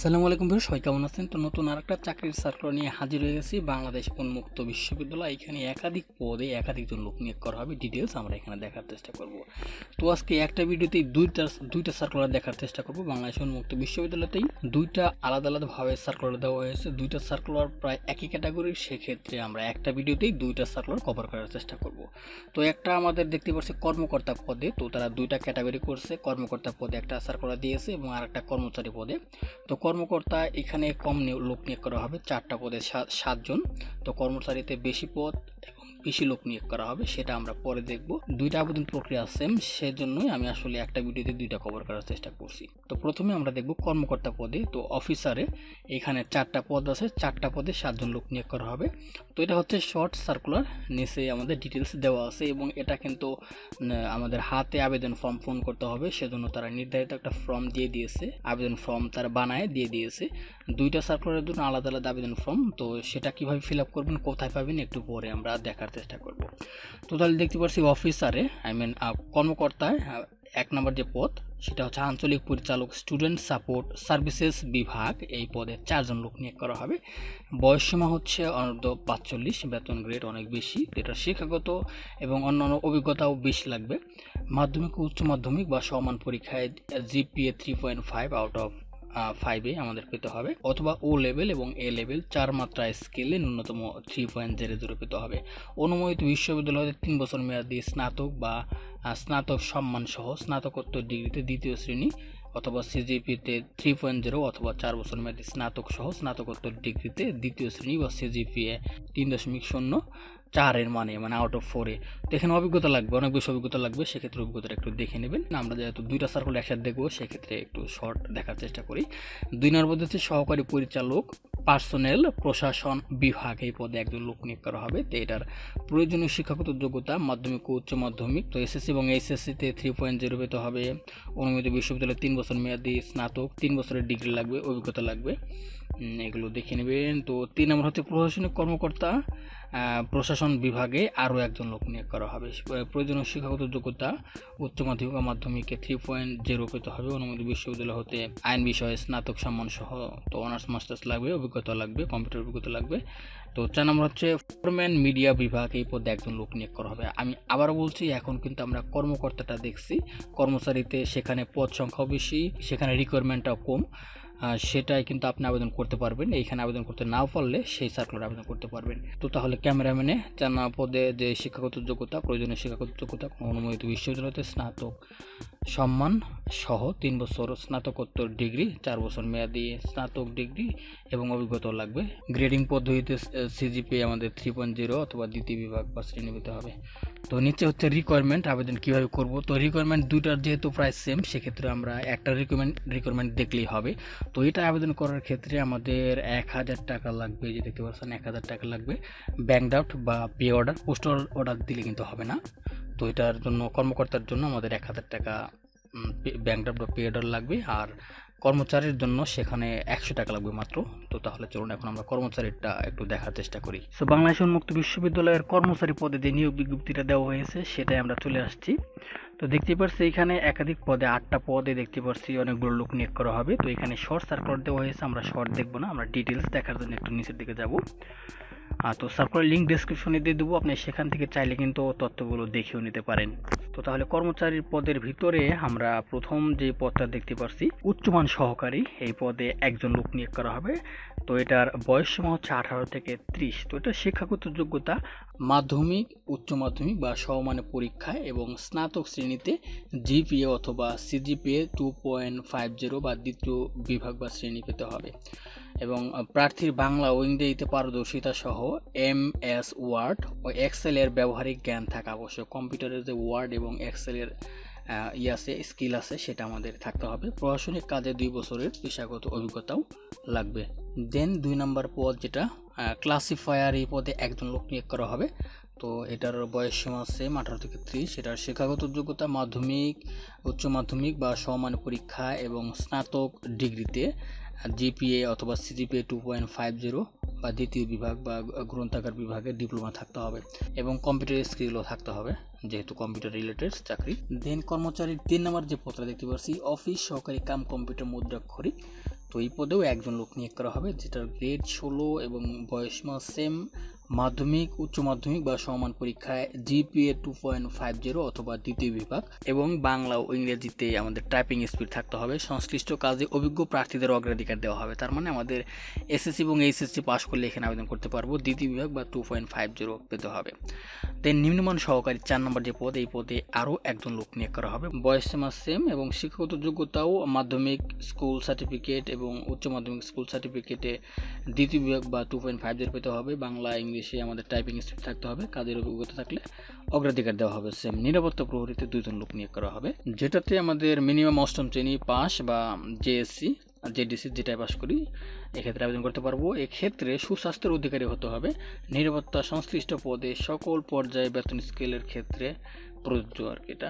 সালামু আলাইকুম ভাই সবাই কেমন আছেন তো নতুন আর একটা চাকরির সার্কুলার নিয়ে হাজির হয়ে গেছি বাংলাদেশ উন্মুক্ত বিশ্ববিদ্যালয় এখানে একাধিক পদে একাধিকজন লোক নিয়োগ করা হবে ডিটেলস আমরা এখানে দেখার চেষ্টা করব তো আজকে একটা ভিডিওতেই দুইটা দুইটা সার্কুলার দেখার চেষ্টা করব বাংলাদেশ উন্মুক্ত বিশ্ববিদ্যালয়তেই দুইটা আলাদা আলাদাভাবে সার্কুলার দেওয়া হয়েছে দুইটা সার্কুলার প্রায় একই ক্যাটাগরির সেক্ষেত্রে আমরা একটা ভিডিওতেই দুইটা সার্কুলার কভার করার চেষ্টা করব তো একটা আমাদের দেখতে পাচ্ছি কর্মকর্তা পদে তো তারা দুইটা ক্যাটাগরি করছে কর্মকর্তা পদে একটা সার্কুলার দিয়েছে এবং আর একটা কর্মচারী পদে তো কর্মকর্তা এখানে কম লোক নিয়োগ করা হবে চারটা পদে সাতজন তো কর্মচারীতে বেশি পদ কৃষি লোক নিয়োগ করা হবে সেটা আমরা পরে দেখব দুইটা আবেদন প্রক্রিয়া সেম সেজন্যই আমি আসলে একটা ভিডিওতে দুইটা কভার করার চেষ্টা করছি তো প্রথমে আমরা দেখব কর্মকর্তা পদে তো অফিসারে এখানে চারটা পদ আছে চারটা পদে সাতজন লোক নিয়োগ করা হবে তো এটা হচ্ছে শর্ট সার্কুলার নিচে আমাদের ডিটেলস দেওয়া আছে এবং এটা কিন্তু আমাদের হাতে আবেদন ফর্ম ফোন করতে হবে সেজন্য তারা নির্ধারিত একটা ফর্ম দিয়ে দিয়েছে আবেদন ফর্ম তারা বানায় দিয়ে দিয়েছে দুইটা সার্কুলারের জন্য আলাদা আলাদা আবেদন ফর্ম তো সেটা কীভাবে ফিল আপ করবেন কোথায় পাবেন একটু পরে আমরা দেখার চেষ্টা করব তো তাহলে দেখতে পাচ্ছি অফিসারে আই মিন কর্মকর্তায় এক নম্বর যে পদ সেটা হচ্ছে আঞ্চলিক পরিচালক স্টুডেন্ট সাপোর্ট সার্ভিসেস বিভাগ এই পদে চারজন লোক নিয়োগ করা হবে বয়সসীমা হচ্ছে অনর্ধ পাঁচচল্লিশ বেতন গ্রেড অনেক বেশি এটা শিক্ষাগত এবং অন্যান্য অভিজ্ঞতাও বেশি লাগবে মাধ্যমিক উচ্চ মাধ্যমিক বা সমান পরীক্ষায় GPA three point five out of ফাইভে আমাদের পেতে হবে অথবা ও লেভেল এবং এ লেভেল চার মাত্রা স্কেলে ন্যূনতম থ্রি পয়েন্ট জেরো জিরো পেতে হবে অনুমোদিত বিশ্ববিদ্যালয় তিন বছর মেয়াদী স্নাতক বা স্নাতক সম্মানসহ স্নাতকোত্তর ডিগ্রিতে দ্বিতীয় শ্রেণী অথবা সিজিপিতে থ্রি পয়েন্ট জিরো অথবা চার বছর মেয়াদি স্নাতক সহ স্নাতকোত্তর ডিগ্রিতে দ্বিতীয় শ্রেণী বা সিজিপিএ তিন দশমিক শূন্য চারের মানে মানে আউট অফ ফোরে তো এখানে অভিজ্ঞতা লাগবে অনেক বেশি অভিজ্ঞতা লাগবে সেক্ষেত্রে অভিজ্ঞতাটা একটু দেখে নেবেন আমরা যেহেতু দুইটা সার্কুল একসাথে দেখবো সেক্ষেত্রে একটু শর্ট দেখার চেষ্টা করি দুই নম্বর মধ্যে হচ্ছে সহকারী পরিচালক পার্সোনেল প্রশাসন বিভাগ এই পদে একজন লোক নিয়োগ করা হবে তো এটার প্রয়োজনীয় শিক্ষাগত যোগ্যতা মাধ্যমিক ও উচ্চ মাধ্যমিক তো এসএসসি এবং এইচএসসিতে থ্রি পয়েন্ট জিরো পেতে হবে অনুমোদিত বিশ্ববিদ্যালয়ে তিন বছর মেয়াদি স্নাতক তিন বছরের ডিগ্রি লাগবে অভিজ্ঞতা লাগবে এগুলো দেখে নেবেন তো তিন নম্বর হচ্ছে প্রশাসনিক কর্মকর্তা প্রশাসন বিভাগে আরও একজন লোক নিয়োগ করা হবে প্রয়োজনীয় শিক্ষাগত যোগ্যতা উচ্চ মাধ্যমিক ও মাধ্যমিকে থ্রি পয়েন্ট জিরো পেতে হবে অনুমতি বিশ্ববিদ্যালয় হতে আইন বিষয়ে স্নাতক সম্মান সহ তো অনার্স মাস্টার্স লাগবে অভিজ্ঞতা লাগবে কম্পিউটার অভিজ্ঞতা লাগবে তো চার নম্বর হচ্ছে ফোরম্যান মিডিয়া বিভাগ এই পদে একজন লোক নিয়োগ করা হবে আমি আবারও বলছি এখন কিন্তু আমরা কর্মকর্তাটা দেখছি কর্মচারীতে সেখানে পদ সংখ্যাও বেশি সেখানে রিকোয়ারমেন্টটাও কম সেটাই কিন্তু আপনি আবেদন করতে পারবেন এইখানে আবেদন করতে না পারলে সেই সার্কুলার আবেদন করতে পারবেন তো তাহলে ক্যামেরাম্যানে জানা পদে যে শিক্ষাগত যোগ্যতা প্রয়োজনীয় শিক্ষাগত যোগ্যতা অনুমোদিত বিশ্ববিদ্যালয়তে স্নাতক সম্মান সহ তিন বছর স্নাতকোত্তর ডিগ্রি চার বছর মেয়াদি স্নাতক ডিগ্রি এবং অভিজ্ঞতা লাগবে গ্রেডিং পদ্ধতিতে সিজিপি আমাদের থ্রি পয়েন্ট জিরো অথবা দ্বিতীয় বিভাগ বা শ্রেণী হবে তো নিচে হচ্ছে রিকোয়ারমেন্ট আবেদন কিভাবে করব তো রিকোয়ারমেন্ট দুইটার যেহেতু প্রায় সেম সেক্ষেত্রে আমরা একটা রিকোয়ারমেন্ট রিকোয়ারমেন্ট দেখলেই হবে তো এটা আবেদন করার ক্ষেত্রে আমাদের এক হাজার টাকা লাগবে যে দেখতে পাচ্ছেন এক হাজার টাকা লাগবে ব্যাঙ্ক ডাউট বা পে অর্ডার পোস্ট অর্ডার দিলে কিন্তু হবে না তো এটার জন্য কর্মকর্তার জন্য আমাদের এক হাজার টাকা ব্যাঙ্ক ড্রাফট বা পে অর্ডার লাগবে আর কর্মচারীর জন্য সেখানে একশো টাকা লাগবে মাত্র তো তাহলে চলুন এখন আমরা কর্মচারীটা একটু দেখার চেষ্টা করি তো বাংলাদেশ উন্মুক্ত বিশ্ববিদ্যালয়ের কর্মচারী পদে যে নিয়োগ বিজ্ঞপ্তিটা দেওয়া হয়েছে সেটাই আমরা চলে আসছি তো দেখতে পাচ্ছি এখানে একাধিক পদে আটটা পদে দেখতে পাচ্ছি অনেকগুলো লোক নিয়োগ করা হবে তো এখানে শর্ট সার্কুলার দেওয়া হয়েছে আমরা শর্ট দেখবো না আমরা ডিটেলস দেখার জন্য একটু নিচের দিকে যাব তো সার্কুলার লিঙ্ক ডিসক্রিপশনে দিয়ে দেবো আপনি সেখান থেকে চাইলে কিন্তু তথ্যগুলো দেখেও নিতে পারেন তো তাহলে কর্মচারীর পদের ভিতরে আমরা প্রথম যে পদটা দেখতে পাচ্ছি উচ্চমান সহকারী এই পদে একজন লোক নিয়োগ করা হবে তো এটার বয়স সীমা হচ্ছে আঠারো থেকে ত্রিশ তো এটা শিক্ষাগত যোগ্যতা মাধ্যমিক উচ্চ মাধ্যমিক বা সমানে পরীক্ষায় এবং স্নাতক শ্রেণীতে জিপিএ অথবা CGPA two point five zero বা দ্বিতীয় বিভাগ বা শ্রেণী পেতে হবে এবং প্রার্থীর বাংলা ও ইংরেজিতে পারদর্শিতা সহ এম এস ওয়ার্ড ও এক্সেলের ব্যবহারিক জ্ঞান থাকা আবশ্যক কম্পিউটারের যে ওয়ার্ড এবং এক্সেলের ই ইয়ে আছে স্কিল আছে সেটা আমাদের থাকতে হবে প্রশাসনিক কাজে দুই বছরের পেশাগত অভিজ্ঞতাও লাগবে দেন দুই নম্বর পদ যেটা ক্লাসিফায়ার এই পদে একজন লোক নিয়োগ করা হবে তো এটার বয়স সীমা সেম আঠারো থেকে ত্রিশ এটার শিক্ষাগত যোগ্যতা মাধ্যমিক উচ্চ মাধ্যমিক বা সমান পরীক্ষা এবং স্নাতক ডিগ্রিতে জিপিএ অথবা CGPA two point five zero বা দ্বিতীয় বিভাগ বা গ্রন্থাগার বিভাগে ডিপ্লোমা থাকতে হবে এবং কম্পিউটার স্কিলও থাকতে হবে যেহেতু কম্পিউটার রিলেটেড চাকরি দেন কর্মচারীর তিন নম্বর যে পত্র দেখতে পাচ্ছি অফিস সহকারী কাম কম্পিউটার মুদ্রাক্ষরী তো এই পদেও একজন লোক নিয়োগ করা হবে যেটার গ্রেড ষোলো এবং বয়স সেম মাধ্যমিক উচ্চ মাধ্যমিক বা সমান পরীক্ষায় GPA two point five zero অথবা দ্বিতীয় বিভাগ এবং বাংলা ও ইংরেজিতে আমাদের টাইপিং স্পিড থাকতে হবে সংশ্লিষ্ট কাজে অভিজ্ঞ প্রার্থীদের অগ্রাধিকার দেওয়া হবে তার মানে আমাদের এসএসসি এবং এইচএসসি পাস করলে এখানে আবেদন করতে পারবো দ্বিতীয় বিভাগ বা টু পয়েন্ট ফাইভ জিরো পেতে হবে দেন নিম্নমান সহকারী চার নম্বর যে পদ এই পদে আরও একজন লোক নিয়োগ করা হবে বয়স সেমা সেম এবং শিক্ষাগত যোগ্যতাও মাধ্যমিক স্কুল সার্টিফিকেট এবং উচ্চ মাধ্যমিক স্কুল সার্টিফিকেটে দ্বিতীয় বিভাগ বা টু পয়েন্ট ফাইভ জিরো পেতে হবে বাংলা ইংরেজি বেশি আমাদের টাইপিং স্পিড থাকতে হবে কাজের অভিজ্ঞতা থাকলে অগ্রাধিকার দেওয়া হবে সেম নিরাপত্তা প্রহরীতে দুজন লোক নিয়োগ করা হবে যেটাতে আমাদের মিনিমাম অষ্টম শ্রেণী পাস বা জেএসসি জেডিসি যেটাই পাস করি এক্ষেত্রে আবেদন করতে পারবো এক্ষেত্রে সুস্বাস্থ্যের অধিকারী হতে হবে নিরাপত্তা সংশ্লিষ্ট পদে সকল পর্যায়ে বেতন স্কেলের ক্ষেত্রে প্রযোজ্য আর কি এটা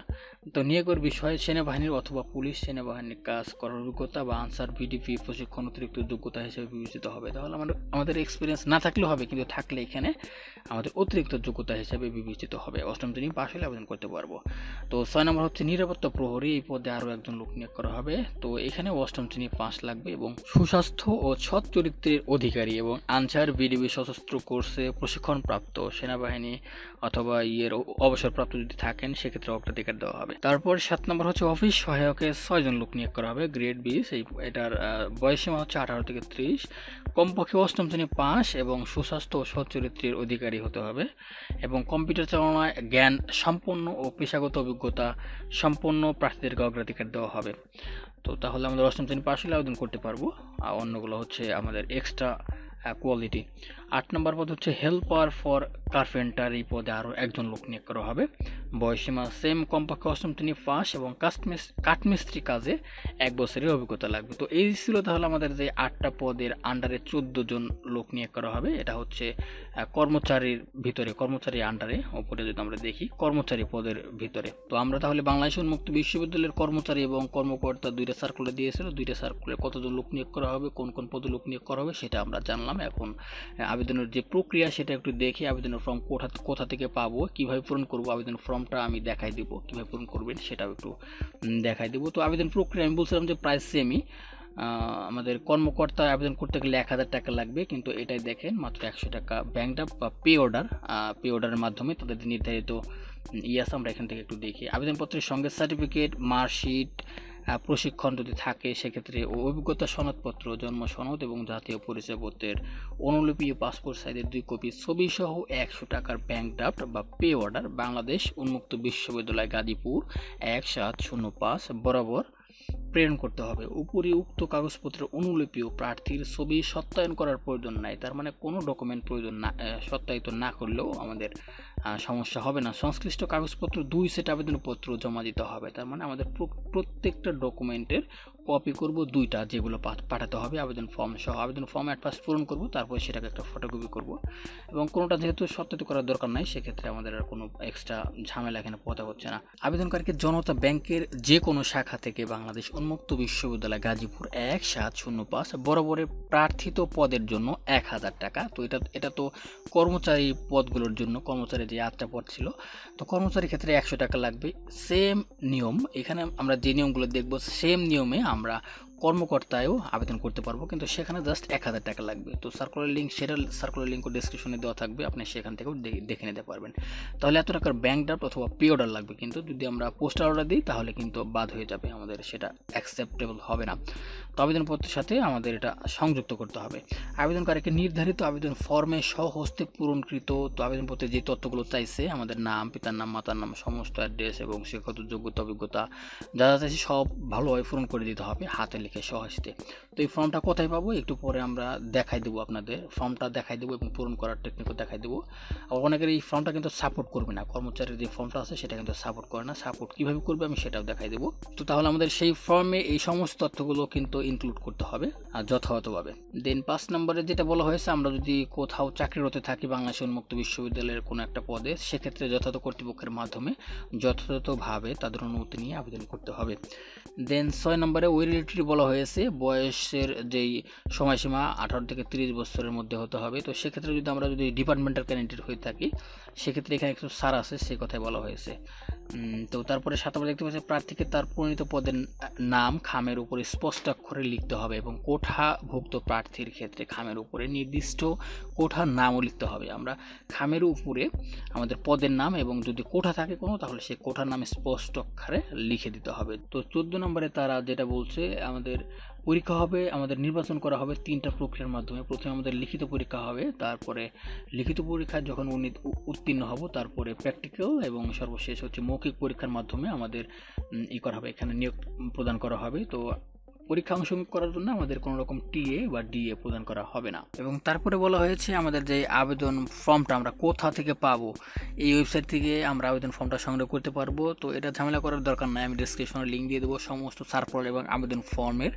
তো নিয়োগের বিষয়ে সেনাবাহিনীর অথবা পুলিশ সেনাবাহিনীর কাজ করার অভিজ্ঞতা বা আনসার ভিডিপি প্রশিক্ষণ অতিরিক্ত যোগ্যতা হিসেবে বিবেচিত হবে তাহলে আমাদের আমাদের এক্সপিরিয়েন্স না থাকলেও হবে কিন্তু থাকলে এখানে আমাদের অতিরিক্ত যোগ্যতা হিসেবে বিবেচিত হবে অষ্টম শ্রেণী পাশ হলে আবেদন করতে পারবো তো ছয় নম্বর হচ্ছে নিরাপত্তা প্রহরী এই পদে আরও একজন লোক নিয়োগ করা হবে তো এখানে অষ্টম শ্রেণী পাশ লাগবে এবং সুস্বাস্থ্য ও সৎ চরিত্রের অধিকারী এবং আনসার ভিডিপি সশস্ত্র কোর্সে প্রশিক্ষণপ্রাপ্ত সেনাবাহিনী অথবা ইয়ের অবসরপ্রাপ্ত যদি থাকে থাকেন সেক্ষেত্রে অগ্রাধিকার দেওয়া হবে তারপর সাত নম্বর হচ্ছে অফিস সহায়কের ছয়জন লোক নিয়োগ করা হবে গ্রেড বি সেই এটার বয়সীমা হচ্ছে আঠারো থেকে ত্রিশ কমপক্ষে অষ্টম শ্রেণী পাস এবং সুস্বাস্থ্য ও সচরিত্রের অধিকারী হতে হবে এবং কম্পিউটার চালনায় জ্ঞান সম্পন্ন ও পেশাগত অভিজ্ঞতা সম্পন্ন প্রার্থীদেরকে অগ্রাধিকার দেওয়া হবে তো তাহলে আমাদের অষ্টম শ্রেণী পাশ হলে আবেদন করতে পারবো আর অন্যগুলো হচ্ছে আমাদের এক্সট্রা কোয়ালিটি আট নম্বর পদ হচ্ছে হেল্পার ফর কার্পেন্টার এই পদে আরও একজন লোক নিয়োগ করা হবে বয়সীমা সেম কমপক্ষে অষ্টম তিনি পাস এবং কাস্টমিস কাঠমিস্ত্রি কাজে এক বছরের অভিজ্ঞতা লাগবে তো এই ছিল তাহলে আমাদের যে আটটা পদের আন্ডারে চোদ্দো জন লোক নিয়োগ করা হবে এটা হচ্ছে কর্মচারীর ভিতরে কর্মচারী আন্ডারে ওপরে যদি আমরা দেখি কর্মচারী পদের ভিতরে তো আমরা তাহলে বাংলাদেশ উন্মুক্ত বিশ্ববিদ্যালয়ের কর্মচারী এবং কর্মকর্তা দুইটা সার্কুলে দিয়েছিল দুইটা সার্কুলে কতজন লোক নিয়োগ করা হবে কোন কোন পদে লোক নিয়োগ করা হবে সেটা আমরা জানলাম জানলাম এখন আবেদনের যে প্রক্রিয়া সেটা একটু দেখে আবেদনের ফর্ম কোথা কোথা থেকে পাবো কীভাবে পূরণ করবো আবেদন ফর্মটা আমি দেখাই দেব কীভাবে পূরণ করবেন সেটাও একটু দেখাই দেবো তো আবেদন প্রক্রিয়া আমি বলছিলাম যে প্রায় সেমই আমাদের কর্মকর্তা আবেদন করতে গেলে এক হাজার টাকা লাগবে কিন্তু এটাই দেখেন মাত্র একশো টাকা ব্যাঙ্ক ড্রাফট বা পে অর্ডার পে অর্ডারের মাধ্যমে তাদের নির্ধারিত ইয়াস আমরা এখান থেকে একটু দেখি আবেদনপত্রের সঙ্গে সার্টিফিকেট মার্কশিট প্রশিক্ষণ যদি থাকে সেক্ষেত্রে অভিজ্ঞতা সনদপত্র জন্ম সনদ এবং জাতীয় পরিচয়পত্রের অনুলিপি পাসপোর্ট সাইজের দুই কপি ছবি সহ একশো টাকার ব্যাংক ড্রাফট বা পে অর্ডার বাংলাদেশ উন্মুক্ত বিশ্ববিদ্যালয় গাজীপুর এক সাত শূন্য পাঁচ বরাবর প্রেরণ করতে হবে উপরি উক্ত কাগজপত্রের অনুলিপি ও প্রার্থীর ছবি সত্যায়ন করার প্রয়োজন নাই তার মানে কোনো ডকুমেন্ট প্রয়োজন না সত্যায়িত না করলেও আমাদের সমস্যা হবে না সংশ্লিষ্ট কাগজপত্র দুই সেট আবেদনপত্র জমা দিতে হবে তার মানে আমাদের প্রত্যেকটা ডকুমেন্টের কপি করব দুইটা যেগুলো পাঠাতে হবে আবেদন ফর্ম সহ আবেদন ফর্ম অ্যাডভান্স পূরণ করব তারপরে সেটাকে একটা ফটোকপি করব এবং কোনোটা যেহেতু সত্যি করার দরকার নাই সেক্ষেত্রে আমাদের আর কোনো এক্সট্রা ঝামেলা এখানে পোতা হচ্ছে না আবেদনকারীকে জনতা ব্যাংকের যে কোনো শাখা থেকে বাংলাদেশ উন্মুক্ত বিশ্ববিদ্যালয় গাজীপুর এক সাত শূন্য পাঁচ বরাবরে প্রার্থিত পদের জন্য এক হাজার টাকা তো এটা এটা তো কর্মচারী পদগুলোর জন্য কর্মচারী যে যে আটটা পদ ছিল তো কর্মচারীর ক্ষেত্রে একশো টাকা লাগবে সেম নিয়ম এখানে আমরা যে নিয়মগুলো দেখব সেম নিয়মে আমরা কর্মকর্তায়ও আবেদন করতে পারবো কিন্তু সেখানে জাস্ট এক হাজার টাকা লাগবে তো সার্কুলার লিঙ্ক সেটা সার্কুলার লিঙ্কও ডিসক্রিপশনে দেওয়া থাকবে আপনি সেখান থেকেও দেখে নিতে পারবেন তাহলে এত টাকার ব্যাঙ্ক ড্রাফট অথবা পে অর্ডার লাগবে কিন্তু যদি আমরা পোস্টার অর্ডার দিই তাহলে কিন্তু বাদ হয়ে যাবে আমাদের সেটা অ্যাকসেপ্টেবল হবে না তো আবেদনপত্রের সাথে আমাদের এটা সংযুক্ত করতে হবে আবেদনকারীকে নির্ধারিত আবেদন ফর্মে সহস্তে পূরণকৃত তো আবেদনপত্রে যে তথ্যগুলো চাইছে আমাদের নাম পিতার নাম মাতার নাম সমস্ত অ্যাড্রেস এবং শিক্ষত যোগ্যতা অভিজ্ঞতা যা যা চাইছে সব ভালোভাবে পূরণ করে দিতে হবে হাতে লিখে সহজতে তো এই ফর্মটা কোথায় পাবো একটু পরে আমরা দেখাই দেবো আপনাদের ফর্মটা দেখাই দেবো এবং পূরণ করার টেকনিকও দেখাই দেবো অনেকের এই ফর্মটা কিন্তু সাপোর্ট করবে না কর্মচারীর যে ফর্মটা আছে সেটা কিন্তু সাপোর্ট করে না সাপোর্ট কীভাবে করবে আমি সেটাও দেখাই দেবো তো তাহলে আমাদের সেই ফর্মে এই সমস্ত তথ্যগুলো কিন্তু ইনক্লুড করতে হবে আর যথাযথভাবে দেন পাঁচ নম্বরে যেটা বলা হয়েছে আমরা যদি কোথাও চাকরিরত থাকি বাংলাদেশ উন্মুক্ত বিশ্ববিদ্যালয়ের কোনো একটা পদে সেক্ষেত্রে যথাযথ কর্তৃপক্ষের মাধ্যমে যথাযথভাবে তাদের অনুমতি নিয়ে আবেদন করতে হবে দেন ছয় নম্বরে ওই রিলেটেড বলা হয়েছে বয়সের যেই সময়সীমা আঠারো থেকে তিরিশ বছরের মধ্যে হতে হবে তো সেক্ষেত্রে যদি আমরা যদি ডিপার্টমেন্টাল ক্যান্ডিডেট হয়ে থাকি সেক্ষেত্রে এখানে একটু সার আছে সে কথাই বলা হয়েছে তো তারপরে সাথে আমরা দেখতে পাচ্ছি প্রার্থীকে তার প্রণীত পদের নাম খামের উপরে স্পষ্ট অক্ষরে লিখতে হবে এবং কোঠাভুক্ত প্রার্থীর ক্ষেত্রে খামের উপরে নির্দিষ্ট কোঠার নামও লিখতে হবে আমরা খামের উপরে আমাদের পদের নাম এবং যদি কোঠা থাকে কোনো তাহলে সে কোঠার নাম স্পষ্ট অক্ষরে লিখে দিতে হবে তো চোদ্দ নম্বরে তারা যেটা বলছে আমাদের আমাদের পরীক্ষা হবে আমাদের নির্বাচন করা হবে তিনটা প্রক্রিয়ার মাধ্যমে প্রথমে আমাদের লিখিত পরীক্ষা হবে তারপরে লিখিত পরীক্ষা যখন উনি উত্তীর্ণ হব তারপরে প্র্যাকটিক্যাল এবং সর্বশেষ হচ্ছে মৌখিক পরীক্ষার মাধ্যমে আমাদের ই করা হবে এখানে নিয়োগ প্রদান করা হবে তো পরীক্ষা অংশগ্রহণ করার জন্য আমাদের কোনো রকম টিএ বা ডিএ প্রদান করা হবে না এবং তারপরে বলা হয়েছে আমাদের যে আবেদন ফর্মটা আমরা কোথা থেকে পাবো এই ওয়েবসাইট থেকে আমরা আবেদন ফর্মটা সংগ্রহ করতে পারবো তো এটা ঝামেলা করার দরকার নাই আমি ডিসক্রিপশনে লিঙ্ক দিয়ে দেবো সমস্ত সার্পল এবং আবেদন ফর্মের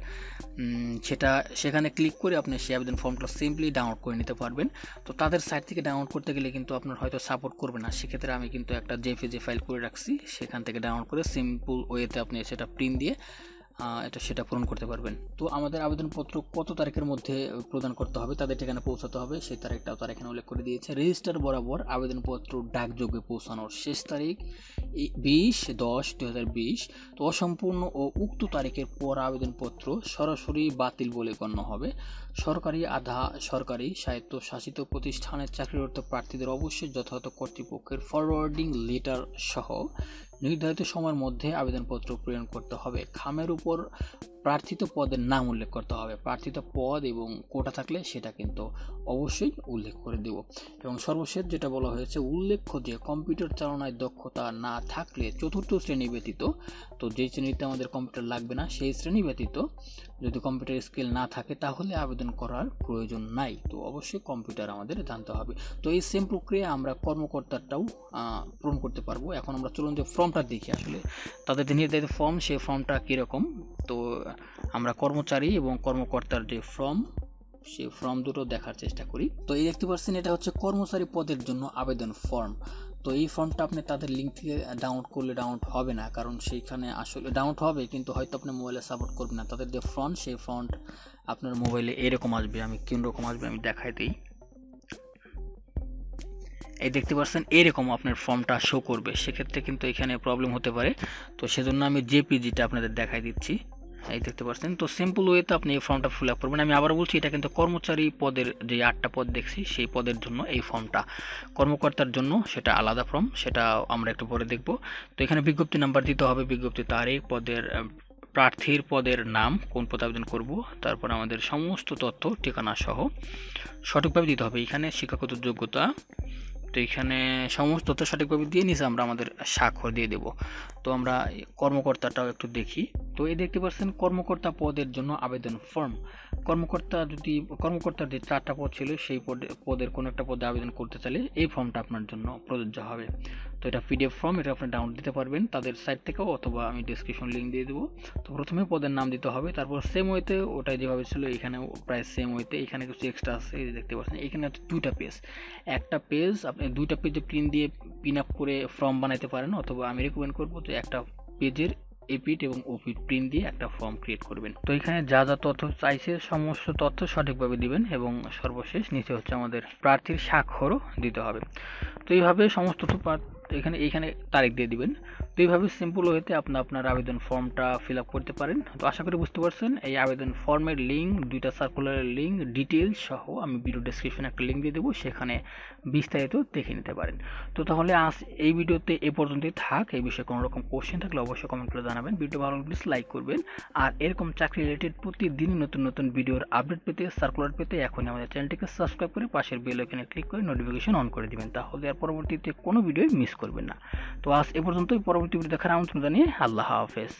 সেটা সেখানে ক্লিক করে আপনি সেই আবেদন ফর্মটা সিম্পলি ডাউনলোড করে নিতে পারবেন তো তাদের সাইট থেকে ডাউনলোড করতে গেলে কিন্তু আপনার হয়তো সাপোর্ট করবে না সেক্ষেত্রে আমি কিন্তু একটা জেপিজি ফাইল করে রাখছি সেখান থেকে ডাউনলোড করে সিম্পল ওয়েতে আপনি সেটা প্রিন্ট দিয়ে এটা সেটা পূরণ করতে পারবেন তো আমাদের আবেদনপত্র কত তারিখের মধ্যে প্রদান করতে হবে তাদের ঠিকানা পৌঁছাতে হবে সেই তারিখটাও তারা এখানে উল্লেখ করে দিয়েছে রেজিস্টার বরাবর আবেদনপত্র ডাকযোগে পৌঁছানোর শেষ তারিখ বিশ দশ দু তো অসম্পূর্ণ ও উক্ত তারিখের পর আবেদনপত্র সরাসরি বাতিল বলে গণ্য হবে সরকারি আধা সরকারি স্বায়ত্তশাসিত প্রতিষ্ঠানের চাকরিরত প্রার্থীদের অবশ্যই যথাযথ কর্তৃপক্ষের ফরওয়ার্ডিং লেটার সহ নির্ধারিত সময়ের মধ্যে আবেদনপত্র প্রেরণ করতে হবে খামের উপর প্রার্থিত পদের নাম উল্লেখ করতে হবে প্রার্থিত পদ এবং কোটা থাকলে সেটা কিন্তু অবশ্যই উল্লেখ করে দেব এবং সর্বশেষ যেটা বলা হয়েছে উল্লেখ্য যে কম্পিউটার চালনায় দক্ষতা না থাকলে চতুর্থ শ্রেণী ব্যতীত তো যেই শ্রেণীতে আমাদের কম্পিউটার লাগবে না সেই শ্রেণী ব্যতীত যদি কম্পিউটার স্কিল না থাকে তাহলে আবেদন করার প্রয়োজন নাই তো অবশ্যই কম্পিউটার আমাদের জানতে হবে তো এই সেম প্রক্রিয়া আমরা কর্মকর্তাটাও পূরণ করতে পারবো এখন আমরা চলুন যে ফর্মটা দেখি আসলে তাদের যে নির্ধারিত ফর্ম সেই ফর্মটা কীরকম তো আমরা কর্মচারী এবং কর্মকর্তার যে ফর্ম সেই ফর্ম দুটো দেখার চেষ্টা করি তো এই দেখতে পাচ্ছেন এটা হচ্ছে কর্মচারী পদের জন্য আবেদন ফর্ম তো এই ফর্মটা আপনি তাদের লিঙ্ক থেকে ডাউনলোড করলে ডাউনলোড হবে না কারণ সেইখানে আসলে ডাউনলোড হবে কিন্তু হয়তো আপনার মোবাইলে সাপোর্ট করবে না তাদের যে ফ্রন্ট সেই ফ্রন্ট আপনার মোবাইলে এরকম আসবে আমি কোন রকম আসবে আমি দেখাই দিই এই দেখতে পাচ্ছেন এরকম আপনার ফর্মটা শো করবে সেক্ষেত্রে কিন্তু এখানে প্রবলেম হতে পারে তো সেজন্য আমি জেপিজিটা আপনাদের দেখাই দিচ্ছি এই দেখতে পাচ্ছেন তো সিম্পল ওয়েতে আপনি এই ফর্মটা ফিল আপ করবেন আমি আবার বলছি এটা কিন্তু কর্মচারী পদের যে আটটা পদ দেখছি সেই পদের জন্য এই ফর্মটা কর্মকর্তার জন্য সেটা আলাদা ফর্ম সেটা আমরা একটু পরে দেখব তো এখানে বিজ্ঞপ্তি নাম্বার দিতে হবে বিজ্ঞপ্তি তারিখ পদের প্রার্থীর পদের নাম কোন পদে আবেদন করবো তারপর আমাদের সমস্ত তথ্য ঠিকানা সহ সঠিকভাবে দিতে হবে এখানে শিক্ষাগত যোগ্যতা তো এখানে সমস্ত তথ্য সঠিকভাবে দিয়ে নিয়েছে আমরা আমাদের স্বাক্ষর দিয়ে দেব তো আমরা কর্মকর্তাটাও একটু দেখি তো এই দেখতে পাচ্ছেন কর্মকর্তা পদের জন্য আবেদন ফর্ম কর্মকর্তা যদি কর্মকর্তার যে চারটা পদ ছিল সেই পদে পদের কোনো একটা পদে আবেদন করতে চাইলে এই ফর্মটা আপনার জন্য প্রযোজ্য হবে তো এটা পিডিএফ ফর্ম এটা আপনি ডাউনলোড দিতে পারবেন তাদের সাইট থেকেও অথবা আমি ডিসক্রিপশন লিঙ্ক দিয়ে দেবো তো প্রথমে পদের নাম দিতে হবে তারপর সেম ওয়েতে ওটা যেভাবে ছিল এখানেও প্রায় সেম ওয়েতে এখানে কিছু এক্সট্রা আছে দেখতে পাচ্ছেন এখানে হচ্ছে দুইটা পেজ একটা পেজ আপনি দুইটা পেজে প্রিন্ট দিয়ে পিন আপ করে ফর্ম বানাইতে পারেন অথবা আমি রেকমেন্ড করবো যে একটা পেজের এপিট এবং ওপিট প্রিন্ট দিয়ে একটা ফর্ম ক্রিয়েট করবেন তো এখানে যা যা তথ্য চাইছে সমস্ত তথ্য সঠিকভাবে দিবেন এবং সর্বশেষ নিচে হচ্ছে আমাদের প্রার্থীর স্বাক্ষরও দিতে হবে তো এইভাবে সমস্ত তথ্য তো এখানে এইখানে তারিখ দিয়ে দিবেন তো এইভাবে সিম্পল হইতে আপনি আপনার আবেদন ফর্মটা ফিল আপ করতে পারেন তো আশা করি বুঝতে পারছেন এই আবেদন ফর্মের লিঙ্ক দুইটা সার্কুলারের লিঙ্ক ডিটেলস সহ আমি ভিডিও ডিসক্রিপশানে একটা লিঙ্ক দিয়ে দেবো সেখানে বিস্তারিত দেখে নিতে পারেন তো তাহলে আজ এই ভিডিওতে এ পর্যন্তই থাক এই বিষয়ে কোনো রকম কোশ্চেন থাকলে অবশ্যই কমেন্ট করে জানাবেন ভিডিও ভালো প্লিজ লাইক করবেন আর এরকম চাকরি রিলেটেড প্রতিদিনই নতুন নতুন ভিডিওর আপডেট পেতে সার্কুলার পেতে এখনই আমাদের চ্যানেলটিকে সাবস্ক্রাইব করে পাশের বেল আইকনে ক্লিক করে নোটিফিকেশন অন করে দিবেন তাহলে আর পরবর্তীতে কোনো ভিডিও মিস করবেন না তো আজ এ পর্যন্তই পরবর্তী ভিডিও দেখার আমন্ত্রণ জানিয়ে আল্লাহ হাফেজ